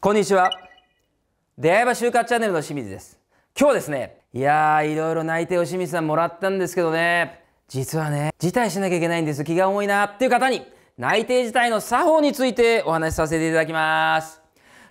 こんにちは。出会い場就活チャンネルの清水です。今日ですね、いやー、いろいろ内定を清水さんもらったんですけどね、実はね、辞退しなきゃいけないんです。気が重いなっていう方に、内定自体の作法についてお話しさせていただきます。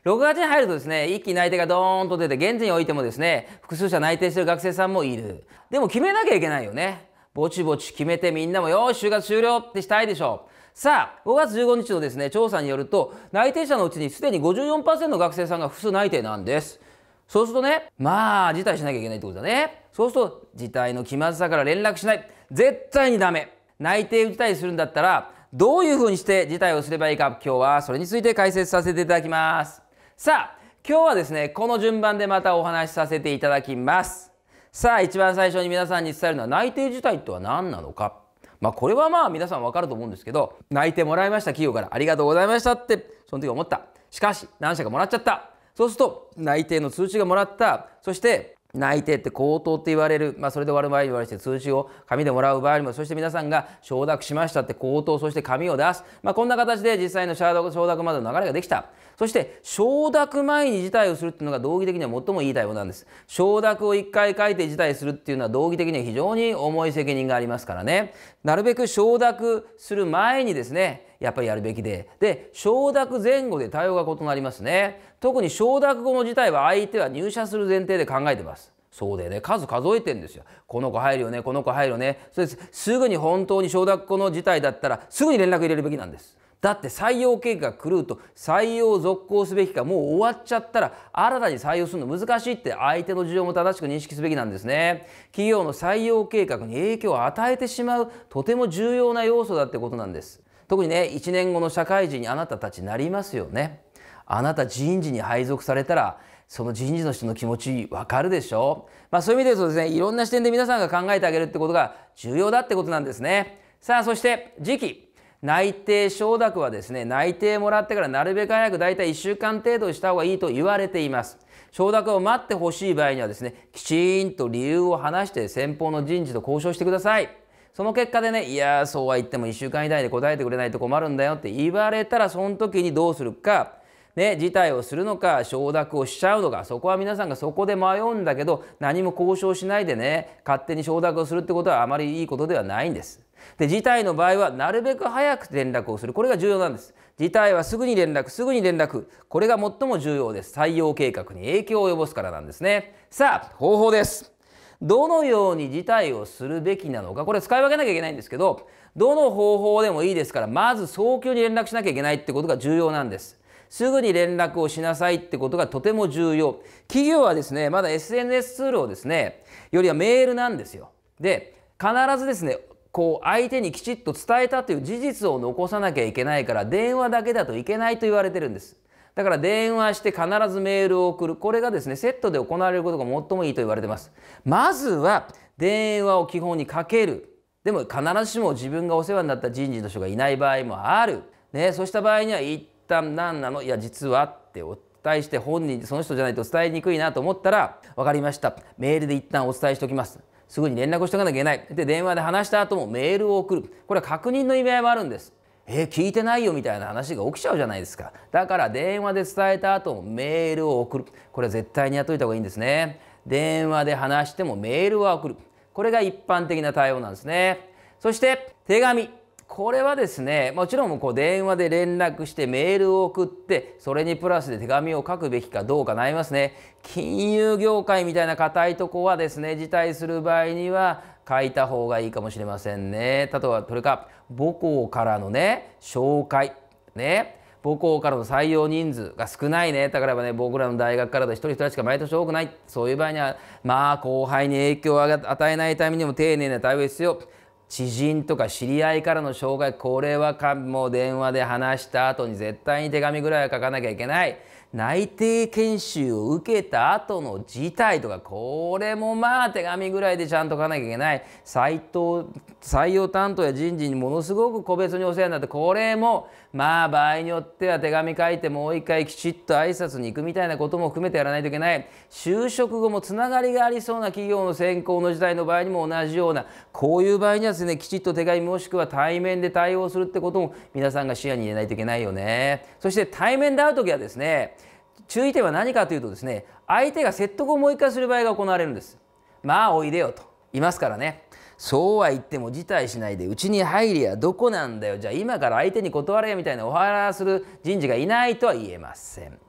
6月に入るとですね、一気内定がドーンと出て、現地においてもですね、複数社内定してる学生さんもいる。でも決めなきゃいけないよね。ぼちぼち決めてみんなもよー、就活終了ってしたいでしょう。さあ5月15日のですね調査によると内定者のうちにすでに54%の学生さんが複数内定なんですそうするとねまあ辞退しなきゃいけないってことだねそうすると辞退の気まずさから連絡しない絶対にダメ内定辞退するんだったらどういうふうにして辞退をすればいいか今日はそれについて解説させていただきますさあ今日はですねこの順番でまたお話しさせていただきますさあ一番最初に皆さんに伝えるのは内定辞退とは何なのかまあ、これはまあ皆さん分かると思うんですけど泣いてもらいました企業からありがとうございましたってその時思ったしかし何社かもらっちゃったそうすると内定の通知がもらったそして内定って口頭って言われる、まあ、それで終わる場合に言われて通知を紙でもらう場合にもそして皆さんが承諾しましたって口頭そして紙を出す、まあ、こんな形で実際の承諾までの流れができたそして承諾前に辞退をするっていうのが道義的には最もいい対応なんです承諾を1回書いて辞退するっていうのは道義的には非常に重い責任がありますからねなるべく承諾する前にですねやっぱりやるべきでで承諾前後で対応が異なりますね特に承諾後の事態は相手は入社する前提で考えてますそうでね数数えてんですよこの子入るよねこの子入るよねそうですぐに本当に承諾後の事態だったらすぐに連絡入れるべきなんですだって採用計画が狂うと採用続行すべきかもう終わっちゃったら新たに採用するの難しいって相手の事情も正しく認識すべきなんですね企業の採用計画に影響を与えてしまうとても重要な要素だってことなんです特にね1年後の社会人にあなたたちなりますよねあなた人事に配属されたらその人事の人の気持ちわかるでしょまあ、そういう意味で言うとですねいろんな視点で皆さんが考えてあげるってことが重要だってことなんですねさあそして時期内定承諾はですね内定もらってからなるべく早くだいたい1週間程度した方がいいと言われています承諾を待ってほしい場合にはですねきちんと理由を話して先方の人事と交渉してくださいその結果でねいやそうは言っても1週間以内で答えてくれないと困るんだよって言われたらその時にどうするかね、事態をするのか承諾をしちゃうのかそこは皆さんがそこで迷うんだけど何も交渉しないでね勝手に承諾をするってことはあまりいいことではないんです。で事態の場合はなるべく早く連絡をするこれが重要なんです。事態はすぐに連絡すぐに連絡これが最も重要です。採用計画に影響を及ぼすからなんですね。さあ方法です。どのように事態をするべきなのかこれ使い分けなきゃいけないんですけどどの方法でもいいですからまず早急に連絡しなきゃいけないってことが重要なんです。すぐに連絡をしなさいってことがとても重要。企業はですね、まだ SNS ツールをですね、よりはメールなんですよ。で、必ずですね、こう相手にきちっと伝えたという事実を残さなきゃいけないから電話だけだといけないと言われてるんです。だから電話して必ずメールを送るこれがですねセットで行われることが最もいいと言われてますまずは電話を基本にかけるでも必ずしも自分がお世話になった人事の人がいない場合もある、ね、そうした場合には一旦何なのいや実はってお伝えして本人その人じゃないと伝えにくいなと思ったら分かりましたメールで一旦お伝えしておきますすぐに連絡をしておかなきゃいけないで電話で話した後もメールを送るこれは確認の意味合いもあるんですえ聞いてないよみたいな話が起きちゃうじゃないですかだから電話で伝えた後メールを送るこれは絶対にやっといた方がいいんですね電話で話してもメールは送るこれが一般的な対応なんですねそして手紙これはですねもちろんこう電話で連絡してメールを送ってそれにプラスで手紙を書くべきかどうか悩みますね金融業界みたいな硬いとこはですね辞退する場合には書いた方がいいかもしれませんね例えばそれか母校からのね紹介ね母校からの採用人数が少ないねだからね僕らの大学からだ一人一人しか毎年多くないそういう場合にはまあ後輩に影響を与えないためにも丁寧な対応必要知人とか知り合いからの障害これはもう電話で話した後に絶対に手紙ぐらいは書かなきゃいけない内定研修を受けた後の事態とかこれもまあ手紙ぐらいでちゃんと書かなきゃいけない採当採用担当や人事にものすごく個別にお世話になってこれもまあ場合によっては手紙書いてもう一回きちっと挨拶に行くみたいなことも含めてやらないといけない就職後もつながりがありそうな企業の選考の事態の場合にも同じようなこういう場合にはですねきちっと手紙もしくは対面で対応するってことも皆さんが視野に入れないといけないよね。そして対面で会う時はですね注意点は何かというとですね相手が説得をもう一回する場合が行われるんですまあおいでよと言いますからねそうは言っても辞退しないでうちに入りやどこなんだよじゃあ今から相手に断れみたいなお話する人事がいないとは言えません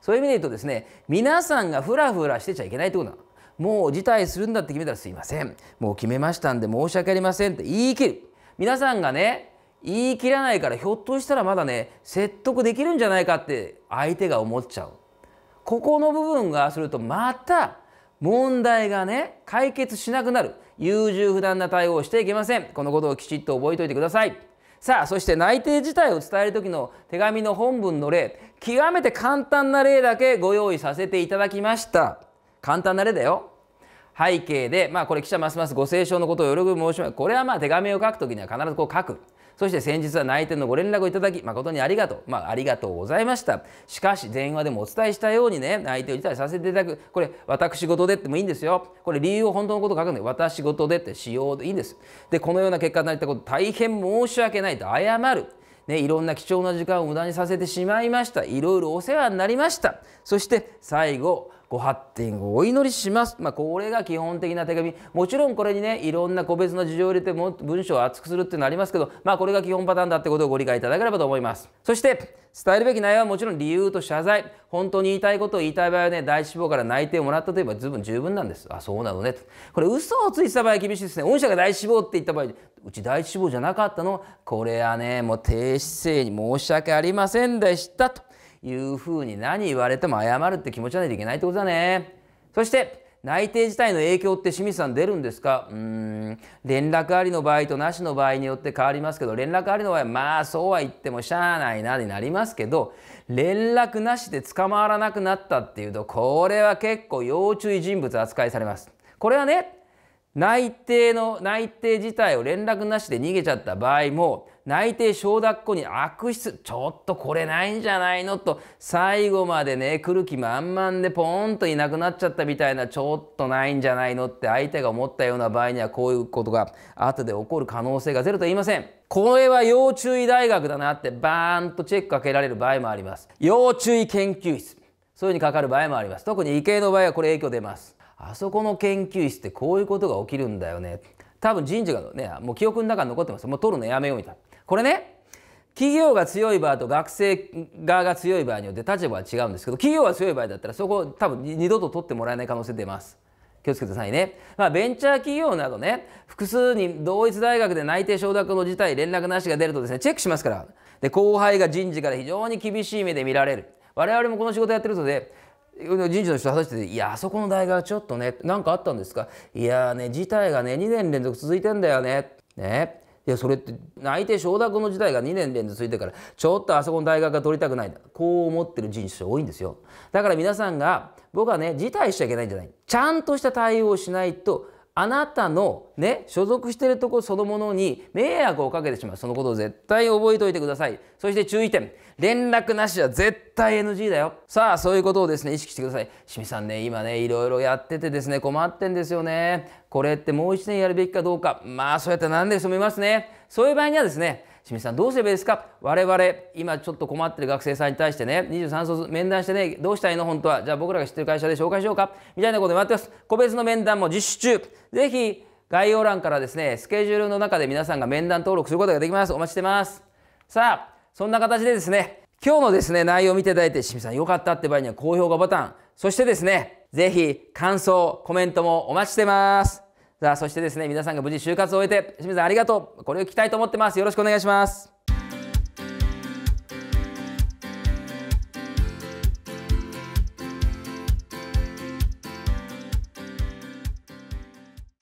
そういう意味で言うとですね皆さんがフラフラしてちゃいけないってことなのもう辞退するんだって決めたらすいませんもう決めましたんで申し訳ありませんって言い切る皆さんがね言い切らないからひょっとしたらまだね説得できるんじゃないかって相手が思っちゃうここの部分がするとまた問題がね解決しなくなる優柔不断な対応をしていけませんこのことをきちっと覚えておいてくださいさあそして内定自体を伝える時の手紙の本文の例極めて簡単な例だけご用意させていただきました簡単な例だよ背景でまあこれ記者ますますご清聴のことをよろく申し上げこれはまあ手紙を書く時には必ずこう書くそして先日は内定のご連絡をいただき誠にありがとう、まあ、ありがとうございましたしかし電話でもお伝えしたようにね内定を辞退させていただくこれ私事でってもいいんですよこれ理由を本当のこと書くんで私事でって使用でいいんですでこのような結果になったこと大変申し訳ないと謝るね、いろんな貴重な時間を無駄にさせてしまいましたいろいろお世話になりましたそして最後ご発展をお祈りします。まあ、これが基本的な手紙。もちろんこれにね、いろんな個別の事情を入れても文章を厚くするっていうのありますけど、まあ、これが基本パターンだってことをご理解いただければと思います。そして、伝えるべき内容はもちろん理由と謝罪。本当に言いたいことを言いたい場合はね、第一志望から内定をもらったといえば十分十分なんです。あ、そうなのねと。これ嘘をついてた場合厳しいですね。御社が第一志望って言った場合、うち第一志望じゃなかったの。これはね、もう低姿勢に申し訳ありませんでしたと。いうふうに何言われても謝るって気持ちはないといけないってことだね。そして内定自体の影響って清水さん出るんですかうん連絡ありの場合となしの場合によって変わりますけど連絡ありの場合はまあそうは言ってもしゃあないなになりますけど連絡なしで捕まらなくなったっていうとこれは結構要注意人物扱いされます。これはね内定の内定自体を連絡なしで逃げちゃった場合も内定承諾後に悪質ちょっとこれないんじゃないのと最後までね来る気満々でポーンといなくなっちゃったみたいなちょっとないんじゃないのって相手が思ったような場合にはこういうことが後で起こる可能性がゼロと言いません。これは要注意大学だなってバーンとチェックかけられる場合もあります。要注意研究室。そういうふうにかかる場合もあります。特に医系の場合はこれ影響出ます。あそこの研究室ってこういうことが起きるんだよね。多分人事がね、もう記憶の中に残ってます。もう取るのやめようみたいな。これね企業が強い場合と学生側が強い場合によって立場は違うんですけど企業が強い場合だったらそこを多分二度と取ってもらえない可能性出ます。気をつけてくださいね、まあ、ベンチャー企業などね複数に同一大学で内定承諾の事態連絡なしが出るとですねチェックしますからで後輩が人事から非常に厳しい目で見られる我々もこの仕事やってるので人事の人話してて「いやあそこの大学ちょっとね何かあったんですかいやね事態がね2年連続続いてんだよね」ねでそれって内定承諾の時代が2年連続続いてからちょっとあそこの大学が取りたくないこう思ってる人種多いんですよだから皆さんが僕はね辞退しちゃいけないんじゃないちゃんとした対応をしないとあなたのね所属しているところそのものに迷惑をかけてしまうそのことを絶対覚えておいてくださいそして注意点連絡なしは絶対 NG だよさあそういうことをですね意識してください清水さんね今ねいろいろやっててですね困ってんですよねこれってもう一年やるべきかどうかまあそうやって何でもいますねそういう場合にはですね清水さんどうすればいいですか我々今ちょっと困ってる学生さんに対してね23卒面談してねどうしたいの本当はじゃあ僕らが知ってる会社で紹介しようかみたいなことで待ってます個別の面談も実施中ぜひ概要欄からですねスケジュールの中で皆さんが面談登録することができますお待ちしてますさあそんな形でですね今日のですね内容を見ていただいて清水さん良かったって場合には高評価ボタンそしてですねぜひ感想コメントもお待ちしてますさあそしてですね皆さんが無事就活を終えて清水さんありがとうこれを聞きたいと思ってますよろしくお願いします